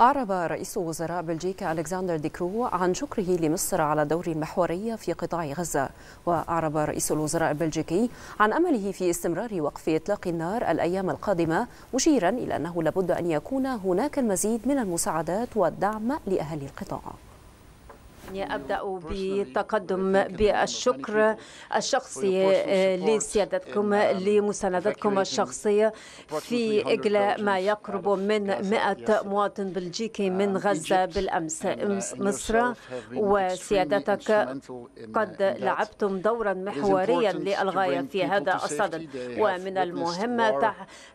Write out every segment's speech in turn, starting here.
أعرب رئيس وزراء بلجيكا ألكسندر ديكرو عن شكره لمصر على دور المحوري في قطاع غزة وأعرب رئيس الوزراء البلجيكي عن أمله في استمرار وقف إطلاق النار الأيام القادمة مشيرا إلى أنه لابد أن يكون هناك المزيد من المساعدات والدعم لأهل القطاع أبدأ بالتقدم بالشكر الشخصي uh, لسيادتكم لمساندتكم الشخصية في إجلاء ما يقرب من 100 مواطن بلجيكي من غزة بالأمس uh, مصر وسيادتك uh, قد لعبتم دورا محوريا للغاية في هذا الصدد ومن المهم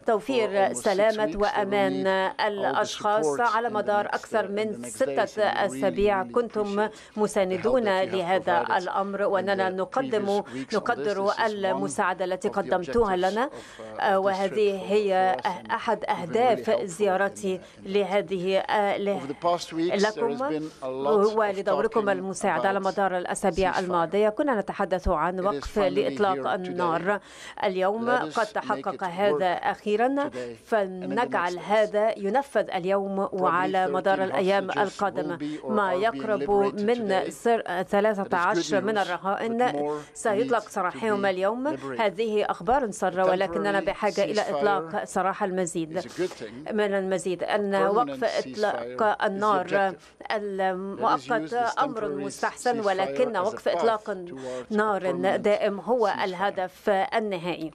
توفير سلامة وأمان الأشخاص على مدار أكثر من ستة أسابيع كنتم مساندون لهذا الأمر وأننا نقدم نقدر المساعدة التي قدمتوها لنا uh, آه، وهذه هي أحد أهداف زيارتي لهذه آه، لكم ولدوركم المساعد على مدار الأسابيع الماضية كنا نتحدث عن وقف لإطلاق النار اليوم قد تحقق هذا أخيرا فلنجعل هذا ينفذ اليوم وعلى مدار الأيام القادمة ما يقرب من 13 من الرهائن سيطلق سراحهم اليوم هذه أخبار سارة ولكننا بحاجة إلى إطلاق سراح المزيد من المزيد أن وقف إطلاق النار المؤقت أمر مستحسن ولكن وقف إطلاق نار دائم هو الهدف النهائي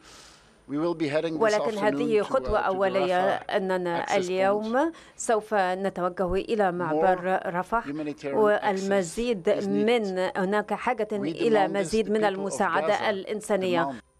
ولكن هذه uh, خطوة أولية أننا اليوم سوف نتوجه إلى معبر رفح والمزيد من هناك حاجة إلى مزيد من المساعدة الإنسانية